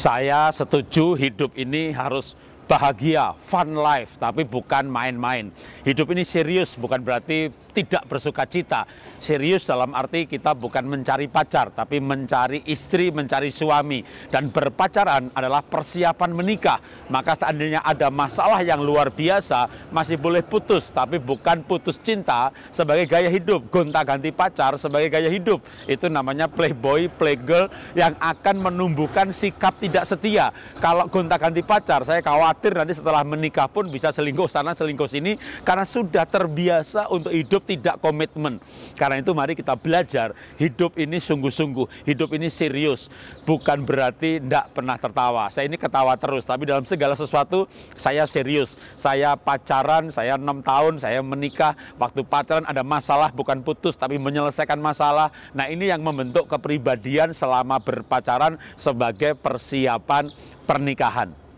Saya setuju hidup ini harus bahagia, fun life, tapi bukan main-main. Hidup ini serius, bukan berarti tidak bersuka cita. Serius dalam arti kita bukan mencari pacar, tapi mencari istri, mencari suami. Dan berpacaran adalah persiapan menikah. Maka seandainya ada masalah yang luar biasa, masih boleh putus, tapi bukan putus cinta sebagai gaya hidup. Gonta-ganti pacar sebagai gaya hidup. Itu namanya playboy, playgirl yang akan menumbuhkan sikap tidak setia. Kalau gonta-ganti pacar, saya khawatir nanti setelah menikah pun bisa selingkuh sana, selingkuh sini, karena sudah terbiasa untuk hidup hidup tidak komitmen. Karena itu mari kita belajar, hidup ini sungguh-sungguh, hidup ini serius. Bukan berarti tidak pernah tertawa. Saya ini ketawa terus, tapi dalam segala sesuatu saya serius. Saya pacaran, saya enam tahun, saya menikah. Waktu pacaran ada masalah, bukan putus, tapi menyelesaikan masalah. Nah ini yang membentuk kepribadian selama berpacaran sebagai persiapan pernikahan.